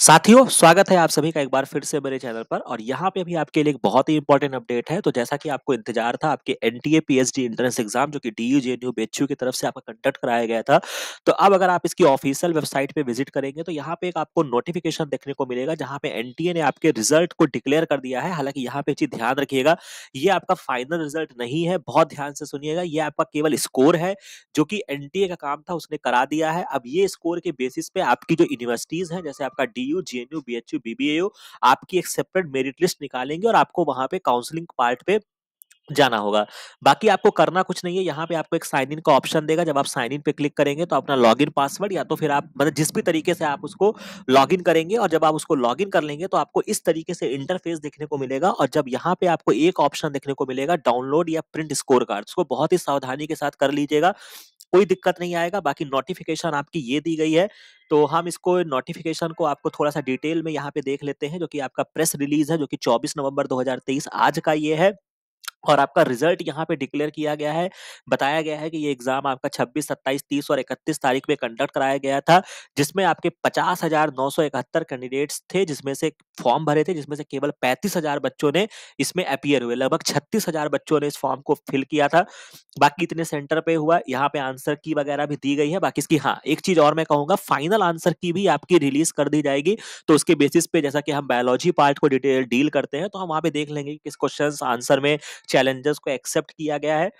साथियों स्वागत है आप सभी का एक बार फिर से मेरे चैनल पर और यहाँ पे भी आपके लिए एक बहुत ही इंपॉर्टेंट अपडेट है तो जैसा कि आपको इंतजार था आपके एच डी एंट्रेंस एग्जाम जो कि डीयू जेएनयू बेचयू की तरफ से आपका कंडक्ट कराया गया था तो अब अगर आप इसकी ऑफिशियल वेबसाइट पे विजिट करेंगे तो यहाँ पे एक आपको नोटिफिकेशन देखने को मिलेगा जहाँ पे ए ने आपके रिजल्ट को डिक्लेयर कर दिया है हालांकि यहाँ पे चीज ध्यान रखिएगा ये आपका फाइनल रिजल्ट नहीं है बहुत ध्यान से सुनिएगा ये आपका केवल स्कोर है जो कि ए का काम था उसने करा दिया है अब ये स्कोर के बेसिस पे आपकी जो यूनिवर्सिटीज है जैसे आपका D U J N U B H U BBA U आपकी एक सेपरेट मेरिट लिस्ट निकालेंगे और आपको वहां पे काउंसलिंग पार्ट पे जाना होगा बाकी आपको करना कुछ नहीं है यहाँ पे आपको एक साइन इन का ऑप्शन देगा जब आप साइन इन पे क्लिक करेंगे तो अपना लॉग इन पासवर्ड या तो फिर आप मतलब जिस भी तरीके से आप उसको लॉग इन करेंगे और जब आप उसको लॉग इन कर लेंगे तो आपको इस तरीके से इंटरफेस देखने को मिलेगा और जब यहाँ पे आपको एक ऑप्शन देखने को मिलेगा डाउनलोड या प्रिंट स्कोर कार्ड उसको बहुत ही सावधानी के साथ कर लीजिएगा कोई दिक्कत नहीं आएगा बाकी नोटिफिकेशन आपकी ये दी गई है तो हम इसको नोटिफिकेशन को आपको थोड़ा सा डिटेल में यहाँ पे देख लेते हैं जो कि आपका प्रेस रिलीज है जो कि 24 नवंबर 2023 आज का ये है और आपका रिजल्ट यहाँ पे डिक्लेयर किया गया है बताया गया है कि ये एग्जाम आपका 26, 27, 30 और 31 तारीख में कंडक्ट कराया गया था जिसमें आपके पचास हजार नौ सौ इकहत्तर कैंडिडेट्स थे जिसमें से फॉर्म भरे थे जिसमें से केवल पैंतीस हजार बच्चों ने इसमें अपियर हुए लगभग छत्तीस हजार बच्चों ने इस फॉर्म को फिल किया था बाकी इतने सेंटर पे हुआ यहाँ पे आंसर की वगैरह भी दी गई है बाकी इसकी हाँ एक चीज और मैं कहूंगा फाइनल आंसर की भी आपकी रिलीज कर दी जाएगी तो उसके बेसिस पे जैसा कि हम बायोलॉजी पार्ट को डिटेल डील करते हैं तो हम वहाँ पे देख लेंगे किस क्वेश्चन आंसर में चैलेंजेस को एक्सेप्ट किया गया है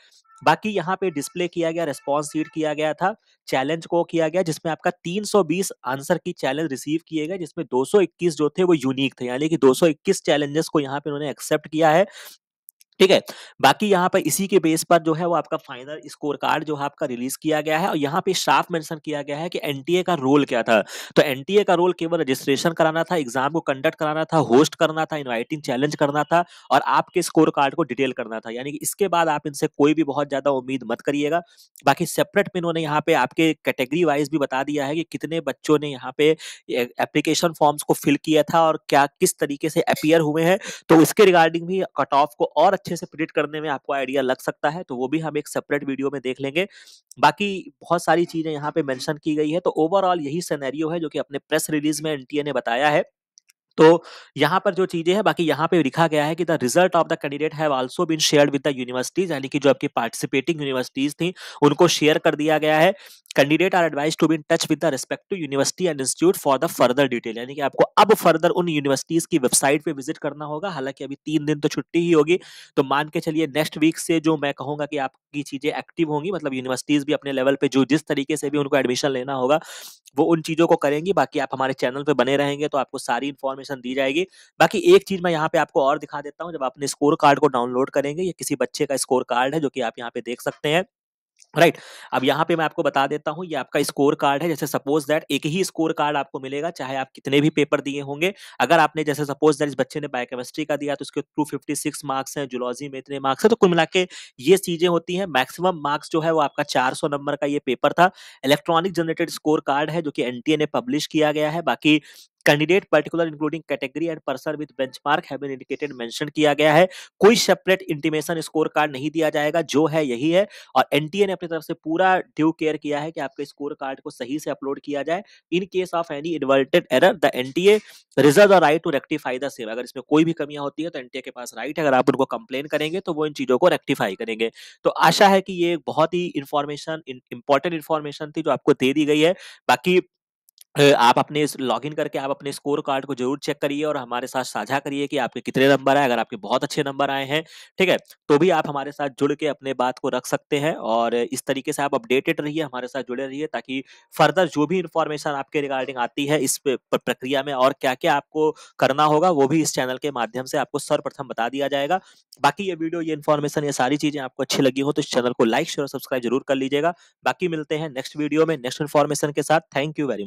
बाकी यहाँ पे डिस्प्ले किया गया रिस्पॉन्स सीट किया गया था चैलेंज को किया गया जिसमें आपका 320 आंसर की चैलेंज रिसीव किए गए जिसमें 221 जो थे वो यूनिक थे यानी कि 221 चैलेंजेस को यहाँ पे उन्होंने एक्सेप्ट किया है ठीक है बाकी यहाँ पर इसी के बेस पर जो है वो आपका फाइनल स्कोर कार्ड जो है आपका रिलीज किया गया है और यहाँ पे साफ मेंशन किया गया है कि एनटीए का रोल क्या था तो एनटीए का रोल केवल रजिस्ट्रेशन कराना था एग्जाम को कंडक्ट कराना था होस्ट करना था इनवाइटिंग चैलेंज करना था और आपके स्कोर कार्ड को डिटेल करना था यानी कि इसके बाद आप इनसे कोई भी बहुत ज्यादा उम्मीद मत करिएगा बाकी सेपरेट में इन्होंने यहाँ पे आपके कैटेगरी वाइज भी बता दिया है कि कितने बच्चों ने यहाँ पे एप्लीकेशन फॉर्म्स को फिल किया था और क्या किस तरीके से अपियर हुए हैं तो इसके रिगार्डिंग भी कट ऑफ को और अच्छे से प्रिडिक्ट करने में आपको आइडिया लग सकता है तो वो भी हम एक सेपरेट वीडियो में देख लेंगे बाकी बहुत सारी चीजें यहाँ पे मेंशन की गई है तो ओवरऑल यही सिनेरियो है जो कि अपने प्रेस रिलीज में एनटीए ने बताया है तो यहाँ पर जो चीजें हैं बाकी यहाँ पे लिखा गया है कि the result of the candidate have also been shared with the universities यानी कि जो आपकी पार्टिसिपेटिंग यूनिवर्सिटीज थी उनको शेयर कर दिया गया है candidate are advise to be in touch with the two university and institute for the further detail यानी कि आपको अब फर्दर उन यूनिवर्सिटीज की वेबसाइट पे विजिट करना होगा हालांकि अभी तीन दिन तो छुट्टी ही होगी तो मान के चलिए नेक्स्ट वीक से जो मैं कहूँगा कि आपकी चीजें एक्टिव होंगी मतलब यूनिवर्सिटीज भी अपने लेवल पे जो जिस तरीके से भी उनको एडमिशन लेना होगा वो उन चीजों को करेंगी बाकी आप हमारे चैनल पे बने रहेंगे तो आपको सारी इन्फॉर्मेशन दी जाएगी बाकी एक चीज मैं यहाँ पे आपको और दिखा देता हूँ जब आपने स्कोर कार्ड को डाउनलोड करेंगे ये किसी बच्चे का स्कोर कार्ड है जो कि आप यहाँ पे देख सकते हैं राइट right. अब यहाँ पे मैं आपको बता देता हूँ ये आपका स्कोर कार्ड है जैसे सपोज दैट एक ही स्कोर कार्ड आपको मिलेगा चाहे आप कितने भी पेपर दिए होंगे अगर आपने जैसे सपोज दैट इस बच्चे ने बायोकेमिस्ट्री का दिया तो उसके टू फिफ्टी सिक्स मार्क्स हैं जुलॉजी में इतने मार्क्स हैं तो कुल मिला के ये चीजें होती हैं मैक्सिमम मार्क्स जो है वो आपका चार सौ नंबर का ये पेपर था इलेक्ट्रॉनिक जनरेटेड स्कोर कार्ड है जो कि एन ने पब्लिश किया गया है बाकी candidate particular including category and person with benchmark indicated mention किया गया है कोई सेपरेट इंटीमेशन स्कोर कार्ड नहीं दिया जाएगा जो है यही है और एनटीए ने अपनी तरफ से पूरा ड्यू केयर किया है कि आपके स्कोर कार्ड को सही से अपलोड किया जाए in case of any inverted error the NTA reserve the right to rectify the same अगर इसमें कोई भी कमियां होती है तो एनटीए के पास राइट है अगर आप उनको कंप्लेन करेंगे तो वो इन चीजों को रेक्टिफाई करेंगे तो आशा है कि ये बहुत ही इंफॉर्मेशन इंपॉर्टेंट इन्फॉर्मेशन थी जो आपको दे दी गई है बाकी आप अपने इस लॉगिन करके आप अपने स्कोर कार्ड को ज़रूर चेक करिए और हमारे साथ साझा करिए कि आपके कितने नंबर आए, अगर आपके बहुत अच्छे नंबर आए हैं, ठीक है? तो भी आप हमारे साथ जुड़ के अपने बात को रख सकते हैं और इस तरीके से आप अपडेटेड रहिए, हमारे साथ जुड़े रहिए ताकि फर्दर जो भी इंफॉर्मेशन आपके रिगार्डिंग आती है इस प्रक्रिया में और क्या-क्या आपको करना होगा, वो भी इस चैनल के माध्यम से आपको सर्वप्रथम बता दिया जाएगा। बाकी ये वीडियो, ये इन्फॉर्मेशन, ये सारी चीज़ें आपको अच्छी लगी हो तो इस चैनल को लाइक, शेयर सब्सक्राइब ज़रूर कर लीजिएगा। बाकी मिलते हैं नेक्स्ट वीडियो में, नेक्स्ट इन्फॉर्मेशन के साथ। Thank you very much.